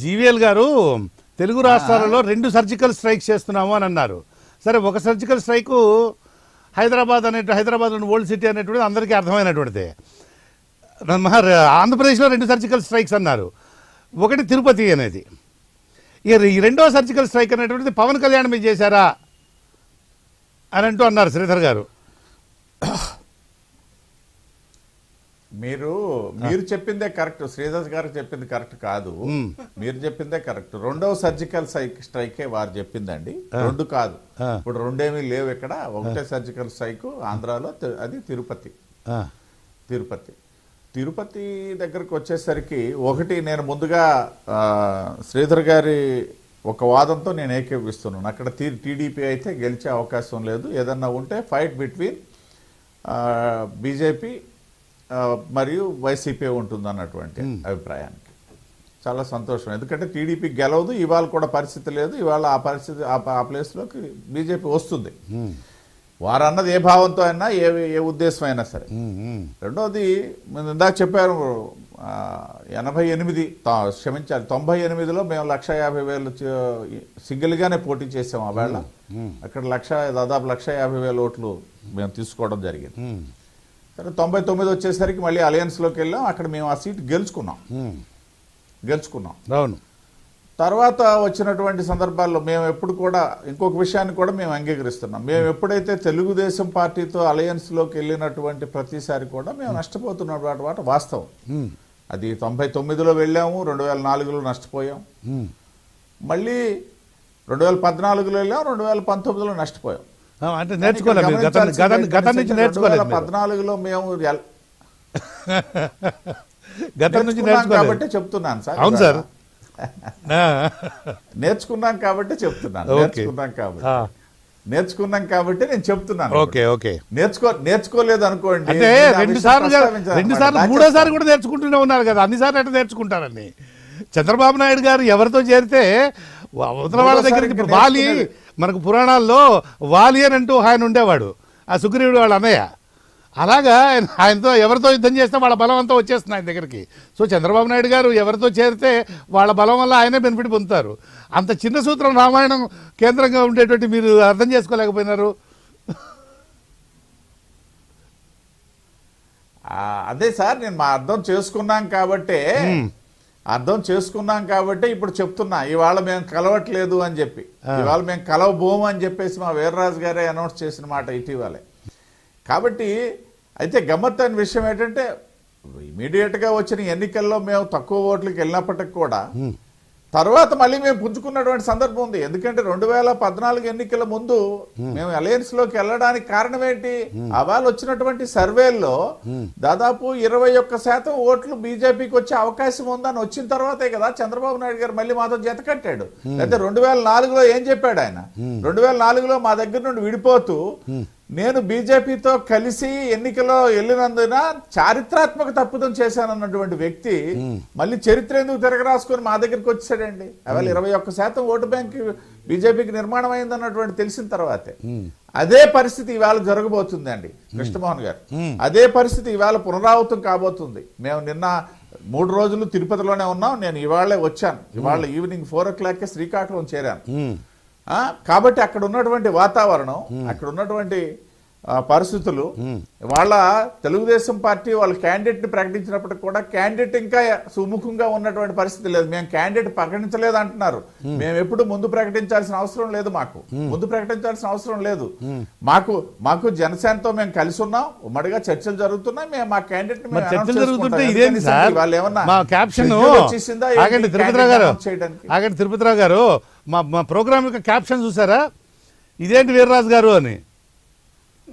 జీవీఎల్ గారు తెలుగు రాష్ట్రాలలో రెండు సర్జికల్ స్ట్రైక్ చేస్తున్నాము అని అన్నారు సరే ఒక సర్జికల్ స్ట్రైక్ హైదరాబాద్ అనే హైదరాబాద్ ఓల్డ్ సిటీ అనేటువంటిది అందరికీ అర్థమైనటువంటిది ఆంధ్రప్రదేశ్లో రెండు సర్జికల్ స్ట్రైక్స్ అన్నారు ఒకటి తిరుపతి అనేది ఈ రెండో సర్జికల్ స్ట్రైక్ అనేటువంటిది పవన్ కళ్యాణ్ మీద చేశారా అని అంటూ అన్నారు శ్రీధర్ గారు మీరు మీరు చెప్పిందే కరెక్ట్ శ్రీదాస్ గారు చెప్పింది కరెక్ట్ కాదు మీరు చెప్పిందే కరెక్ట్ రెండవ సర్జికల్ స్ట్రైకే వారు చెప్పిందండి రెండు కాదు ఇప్పుడు రెండేమీ లేవు ఇక్కడ ఒకటే సర్జికల్ స్ట్రైక్ ఆంధ్రాలో అది తిరుపతి తిరుపతి తిరుపతి దగ్గరకు వచ్చేసరికి ఒకటి నేను ముందుగా శ్రీధర్ గారి ఒక వాదంతో నేను ఏకేపిస్తున్నాను అక్కడ టీడీపీ అయితే గెలిచే అవకాశం లేదు ఏదన్నా ఉంటే ఫైట్ బిట్వీన్ బీజేపీ మరియు వైసీపీ ఉంటుంది అన్నటువంటి hmm. అభిప్రాయానికి చాలా సంతోషం ఎందుకంటే టీడీపీ గెలవదు ఇవాళ కూడా పరిస్థితి లేదు ఇవాళ ఆ పరిస్థితి ఆ ప్లేస్లోకి బీజేపీ వస్తుంది hmm. వారు అన్నది ఏ భావంతో అయినా ఏ ఏ ఉద్దేశం అయినా సరే hmm, రెండోది ఇందాక చెప్పారు ఎనభై ఎనిమిది క్షమించాలి తొంభై ఎనిమిదిలో మేము లక్ష యాభై వేలు సింగిల్గానే పోటీ చేసాము ఆ వేళ అక్కడ లక్ష దాదాపు లక్ష యాభై వేల ఓట్లు మేము తీసుకోవడం జరిగింది సరే తొంభై తొమ్మిది వచ్చేసరికి మళ్ళీ అలయన్స్లోకి వెళ్ళాం అక్కడ మేము ఆ సీట్ గెలుచుకున్నాం గెలుచుకున్నాం అవును తర్వాత వచ్చినటువంటి సందర్భాల్లో మేము ఎప్పుడు కూడా ఇంకొక విషయాన్ని కూడా మేము అంగీకరిస్తున్నాం మేము ఎప్పుడైతే తెలుగుదేశం పార్టీతో అలయన్స్లోకి వెళ్ళినటువంటి ప్రతిసారి కూడా మేము నష్టపోతున్నటువంటి వాటి వాస్తవం అది తొంభై తొమ్మిదిలో వెళ్ళాము రెండు వేల నాలుగులో నష్టపోయాం మళ్ళీ రెండు వేల పద్నాలుగులో వెళ్ళాం రెండు వేల పంతొమ్మిదిలో నష్టపోయాం అంటే నేర్చుకోలేదు గతం నుంచి నేర్చుకోలేదు పద్నాలుగులో మేము గతం నుంచి కాబట్టి చెప్తున్నాను సార్ అవును సార్ నేర్చుకున్నాం కాబట్టి చెప్తున్నాను నేర్చుకున్నాం కాబట్టి నేర్చుకున్నాం కాబట్టి నేను చెప్తున్నాను ఓకే ఓకే నేర్చుకో నేర్చుకోలేదు అనుకోండి అంటే రెండు సార్లు రెండు సార్లు మూడోసారి కూడా నేర్చుకుంటూనే ఉన్నారు కదా అన్ని సార్లు అట్లా నేర్చుకుంటారని చంద్రబాబు నాయుడు గారు ఎవరితో చేరితే అవతల వాళ్ళ దగ్గరికి బాలి మనకు పురాణాల్లో వాలి అని అంటూ ఆయన ఉండేవాడు ఆ సుగ్రీవుడు వాళ్ళ అన్నయ్య అలాగా ఆయన ఆయనతో ఎవరితో యుద్ధం చేస్తే వాళ్ళ బలం అంతా వచ్చేస్తుంది ఆయన దగ్గరికి సో చంద్రబాబు నాయుడు గారు ఎవరితో చేరితే వాళ్ళ బలం వల్ల ఆయనే బెనిఫిట్ పొందుతారు అంత చిన్న సూత్రం రామాయణం కేంద్రంగా ఉండేటువంటి మీరు అర్థం చేసుకోలేకపోయినారు అదే సార్ నేను మా అర్థం చేసుకున్నాం కాబట్టే అర్థం చేసుకున్నాం కాబట్టి ఇప్పుడు చెప్తున్నా ఇవాళ మేము కలవట్లేదు అని చెప్పి ఇవాళ మేము కలవబోము అని చెప్పేసి మా వీర్రాజు గారే అనౌన్స్ చేసిన మాట ఇటీవలే కాబట్టి అయితే గమ్మత్ అనే విషయం ఏంటంటే ఇమీడియట్గా వచ్చిన ఎన్నికల్లో మేము తక్కువ ఓట్లకి వెళ్ళినప్పటికి కూడా తర్వాత మళ్ళీ మేము పుంజుకున్నటువంటి సందర్భం ఉంది ఎందుకంటే రెండు వేల పద్నాలుగు ఎన్నికల ముందు మేము అలయన్స్ లోకి వెళ్ళడానికి కారణం ఏంటి అవాల్ వచ్చినటువంటి సర్వేల్లో దాదాపు ఇరవై ఒక్క శాతం ఓట్లు బీజేపీకి వచ్చే అవకాశం ఉందని వచ్చిన తర్వాతే కదా చంద్రబాబు నాయుడు గారు మళ్ళీ మాతో జత కట్టాడు అయితే రెండు వేల నాలుగులో ఏం చెప్పాడు ఆయన రెండు వేల నాలుగులో మా దగ్గర నుండి విడిపోతూ నేను బీజేపీతో కలిసి ఎన్నికలో వెళ్ళినందున చారిత్రాత్మక తప్పుదం చేశానన్నటువంటి వ్యక్తి మళ్ళీ చరిత్ర ఎందుకు తిరగరాసుకొని మా దగ్గరికి వచ్చాడండి అవేళ ఇరవై ఒక్క శాతం ఓటు బ్యాంక్ బీజేపీకి నిర్మాణం అయింది అన్నటువంటి తెలిసిన తర్వాతే అదే పరిస్థితి ఇవాళ జరగబోతుందండి కృష్ణమోహన్ గారు అదే పరిస్థితి ఇవాళ పునరావృతం కాబోతుంది మేము నిన్న మూడు రోజులు తిరుపతిలోనే ఉన్నాం నేను ఇవాళే వచ్చాను ఇవాళ ఈవినింగ్ ఫోర్ ఓ క్లాక్కే శ్రీకాకుళం చేరాను కాబట్టి అక్కడ ఉన్నటువంటి వాతావరణం అక్కడ ఉన్నటువంటి పరిస్థితులు వాళ్ళ తెలుగుదేశం పార్టీ వాళ్ళ క్యాండిడేట్ని ప్రకటించినప్పటికి కూడా క్యాండిడేట్ ఇంకా సుముఖంగా ఉన్నటువంటి పరిస్థితి లేదు మేము క్యాండిడేట్ ప్రకటించలేదు అంటున్నారు మేము ఎప్పుడు ముందు ప్రకటించాల్సిన అవసరం లేదు మాకు ముందు ప్రకటించాల్సిన అవసరం లేదు మాకు మాకు జనసేనతో మేము కలిసి ఉన్నాం ఉమ్మడిగా చర్చలు జరుగుతున్నాయి మేము మా క్యాండిడేట్ వాళ్ళు తిరుపతిరావు గారు మా ప్రోగ్రామ్ యొక్క క్యాప్షన్ చూసారా ఇదేంటి వీర్రాజు గారు అని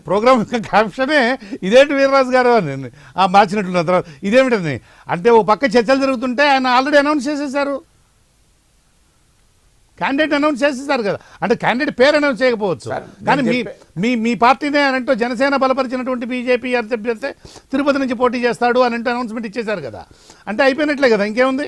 ప్రోగ్రామ్ క్యాప్షనే ఇదేంటి వీరరాజు గారు అని మార్చినట్లున్న తర్వాత ఇదేమిటండి అంటే ఓ పక్క చర్చలు జరుగుతుంటే ఆయన ఆల్రెడీ అనౌన్స్ చేసేసారు క్యాండిడేట్ అనౌన్స్ చేసేసారు కదా అంటే క్యాండిడేట్ పేరు అనౌన్స్ చేయకపోవచ్చు కానీ మీ మీ మీ పార్టీనే అని అంటూ జనసేన బలపరిచినటువంటి బీజేపీ అభ్యర్థి తిరుపతి నుంచి పోటీ చేస్తాడు అని అంటూ అనౌన్స్మెంట్ ఇచ్చేశారు కదా అంటే అయిపోయినట్లే కదా ఇంకేముంది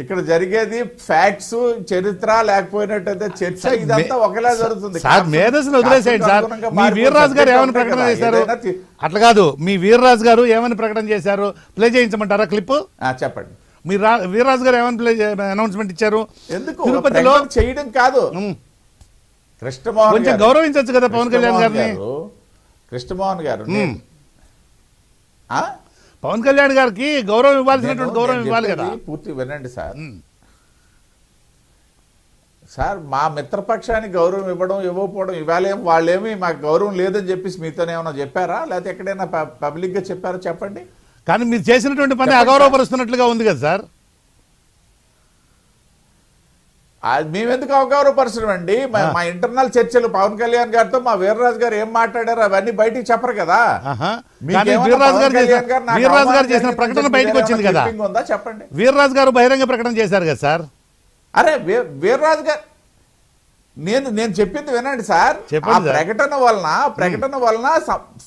ఇక్కడ జరిగేది ఫ్యాక్ట్స్ చరిత్ర లేకపోయినట్టయితే చర్చ ఇదంతా ఒకలా జరుగుతుంది సార్ మేధస్సును వదిలేసేయండి సార్ మీ వీర్రాజు గారు ఏమైనా ప్రకటన చేశారు అట్లా కాదు మీ వీర్రాజు గారు ఏమైనా ప్రకటన చేశారు ప్లే చేయించమంటారా క్లిప్ చెప్పండి మీరు వీర్రాజు గారు ఏమైనా ప్లే అనౌన్స్మెంట్ ఇచ్చారు ఎందుకు తిరుపతిలో చేయడం కాదు కృష్ణమోహన్ కొంచెం గౌరవించవచ్చు కదా పవన్ కళ్యాణ్ గారిని కృష్ణమోహన్ గారు పవన్ కళ్యాణ్ గారికి గౌరవం ఇవ్వాల్సినటువంటి గౌరవం ఇవ్వాలి కదా పూర్తి వినండి సార్ సార్ మా మిత్రపక్షానికి గౌరవం ఇవ్వడం ఇవ్వకపోవడం ఇవ్వాలేం వాళ్ళేమి మాకు గౌరవం లేదని చెప్పేసి మీతోనే ఏమైనా చెప్పారా లేకపోతే ఎక్కడైనా పబ్లిక్గా చెప్పారా చెప్పండి కానీ మీరు చేసినటువంటి పని అగౌరవపరుస్తున్నట్లుగా ఉంది కదా సార్ అది మేమెందుకు అవగౌరవపరచడం మా ఇంటర్నల్ చర్చలు పవన్ కళ్యాణ్ గారితో మా వీర్రాజు గారు ఏం మాట్లాడారు అవన్నీ బయటికి చెప్పరు కదా వీర్రాజు గారు చేసిన ప్రకటన బయటకు వచ్చింది కదా చెప్పండి వీర్రాజు గారు బహిరంగ ప్రకటన చేశారు కదా సార్ అరే వీర్రాజు గారు నేను నేను చెప్పింది వినండి సార్ ఆ ప్రకటన వలన ప్రకటన వలన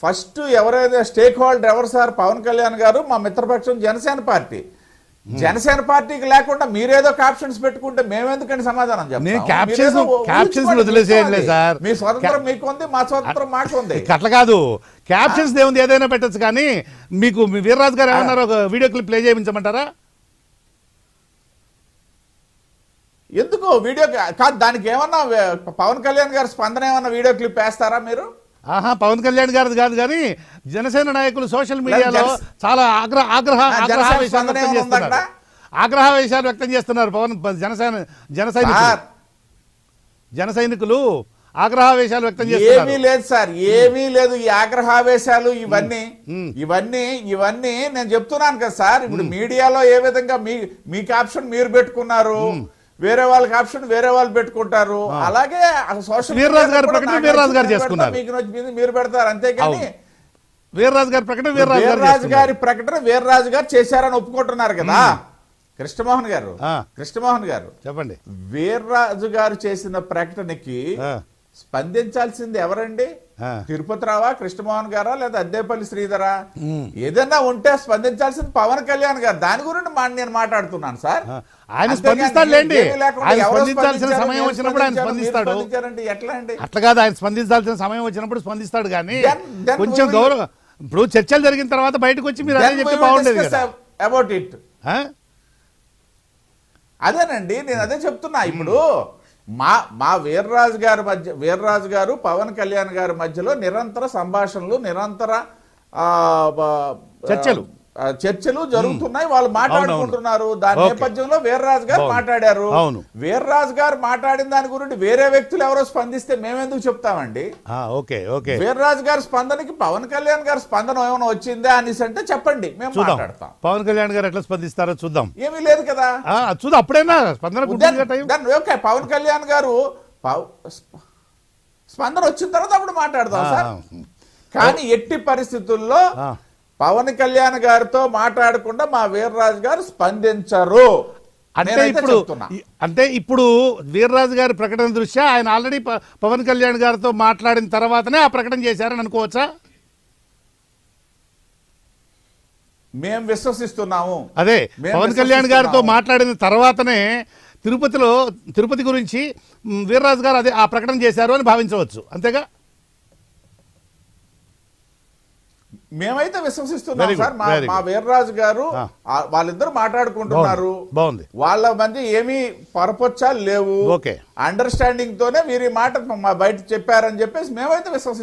ఫస్ట్ ఎవరైతే స్టేక్ హోల్డర్ ఎవరు సార్ పవన్ కళ్యాణ్ గారు మా మిత్రపక్షం జనసేన పార్టీ Hmm. జనసేన పార్టీకి లేకుండా మీరేదో క్యాప్షన్స్ పెట్టుకుంటే మేమెందుకని సమాధానం చెప్తాం మీ మీకు ఉంది మా స్వతంత్రం మాకు ఉంది అట్లా కాదు క్యాప్షన్స్ ఏముంది ఏదైనా పెట్టచ్చు కానీ మీకు వీర్రాజు గారు ఏమన్నారు ఒక వీడియో క్లిప్ ప్లే చేయించమంటారా ఎందుకు వీడియో కాదు దానికి ఏమన్నా పవన్ కళ్యాణ్ గారు స్పందన ఏమన్నా వీడియో క్లిప్ వేస్తారా మీరు ఆహా పవన్ కళ్యాణ్ గారిది కాదు కానీ జనసేన నాయకులు సోషల్ మీడియాలో చాలా ఆగ్రహ ఆగ్రహ ఆగ్రహ వ్యక్తం చేస్తున్నారు ఆగ్రహావేశాలు వ్యక్తం చేస్తున్నారు పవన్ జనసేన జన సైనికులు జన సైనికులు ఆగ్రహావేశాలు వ్యక్తం చేస్తారు ఏమీ లేదు సార్ ఏమీ లేదు ఈ ఆగ్రహావేశాలు ఇవన్నీ ఇవన్నీ ఇవన్నీ నేను చెప్తున్నాను కదా సార్ ఇప్పుడు మీడియాలో ఏ విధంగా మీ మీకు ఆప్షన్ మీరు పెట్టుకున్నారు వేరే వాళ్ళకి ఆప్షన్ వేరే వాళ్ళు పెట్టుకుంటారు అలాగే సోషల్ మీరు పెడతారు అంతేకాని వీర్రాజు గారి ప్రకటన వీర్రాజు గారి ప్రకటన వీర్రాజు గారు చేశారని ఒప్పుకుంటున్నారు కదా కృష్ణమోహన్ గారు కృష్ణమోహన్ గారు చెప్పండి వీర్రాజు గారు చేసిన ప్రకటనకి స్పందించాల్సింది ఎవరండి తిరుపతి రావా కృష్ణమోహన్ గారా లేదా అద్దేపల్లి శ్రీధరా ఏదైనా ఉంటే స్పందించాల్సింది పవన్ కళ్యాణ్ గారు దాని గురించి నేను మాట్లాడుతున్నాను సార్ ఆయన స్పందించాల్సిన సమయం వచ్చినప్పుడు ఆయన స్పందిస్తాడు ఎట్లా అండి అట్లా ఆయన స్పందించాల్సిన సమయం వచ్చినప్పుడు స్పందిస్తాడు కానీ కొంచెం గౌరవం ఇప్పుడు చర్చలు జరిగిన తర్వాత బయటకు వచ్చి మీరు అదే చెప్తే బాగుండేది అబౌట్ ఇట్ అదేనండి నేను అదే చెప్తున్నా ఇప్పుడు మా మా వీర్రాజు గారి మధ్య వీర్రాజు గారు పవన్ కళ్యాణ్ గారి మధ్యలో నిరంతర సంభాషణలు నిరంతర చర్చలు చర్చలు జరుగుతున్నాయి వాళ్ళు మాట్లాడుకుంటున్నారు దాని నేపథ్యంలో వీర్రాజు గారు మాట్లాడారు వీర్రాజు గారు మాట్లాడిన దాని గురించి వేరే వ్యక్తులు ఎవరో స్పందిస్తే మేమెందుకు చెప్తామండి వీర్రాజు గారి స్పందనకి పవన్ కళ్యాణ్ గారి స్పందన ఏమైనా వచ్చిందా అనేసి అంటే చెప్పండి మేము మాట్లాడతాం పవన్ కళ్యాణ్ గారు ఎట్లా స్పందిస్తారో చూద్దాం ఏమీ లేదు కదా చూద్దాం అప్పుడైనా స్పందన ఓకే పవన్ కళ్యాణ్ గారు స్పందన వచ్చిన తర్వాత అప్పుడు మాట్లాడదాం సార్ కానీ ఎట్టి పరిస్థితుల్లో పవన్ కళ్యాణ్ గారితో మాట్లాడకుండా మా వీర్రాజు గారు స్పందించరు అంటే ఇప్పుడు అంటే ఇప్పుడు వీర్రాజు గారి ప్రకటన దృష్ట్యా ఆయన ఆల్రెడీ పవన్ కళ్యాణ్ గారితో మాట్లాడిన తర్వాతనే ఆ ప్రకటన చేశారని అనుకోవచ్చా మేము విశ్వసిస్తున్నాము అదే పవన్ కళ్యాణ్ గారితో మాట్లాడిన తర్వాతనే తిరుపతిలో తిరుపతి గురించి వీర్రాజు గారు అదే ఆ ప్రకటన చేశారు అని భావించవచ్చు అంతేగా మేమైతే విశ్వసిస్తున్నాం సార్ మా మా వీర్రాజు గారు వాళ్ళిద్దరు మాట్లాడుకుంటున్నారు బాగుంది వాళ్ళ మధ్య ఏమీ పరపొచ్చాలు లేవు అండర్స్టాండింగ్ తోనే వీరి మాట బయట చెప్పారని చెప్పేసి మేమైతే విశ్వసిస్తున్నాం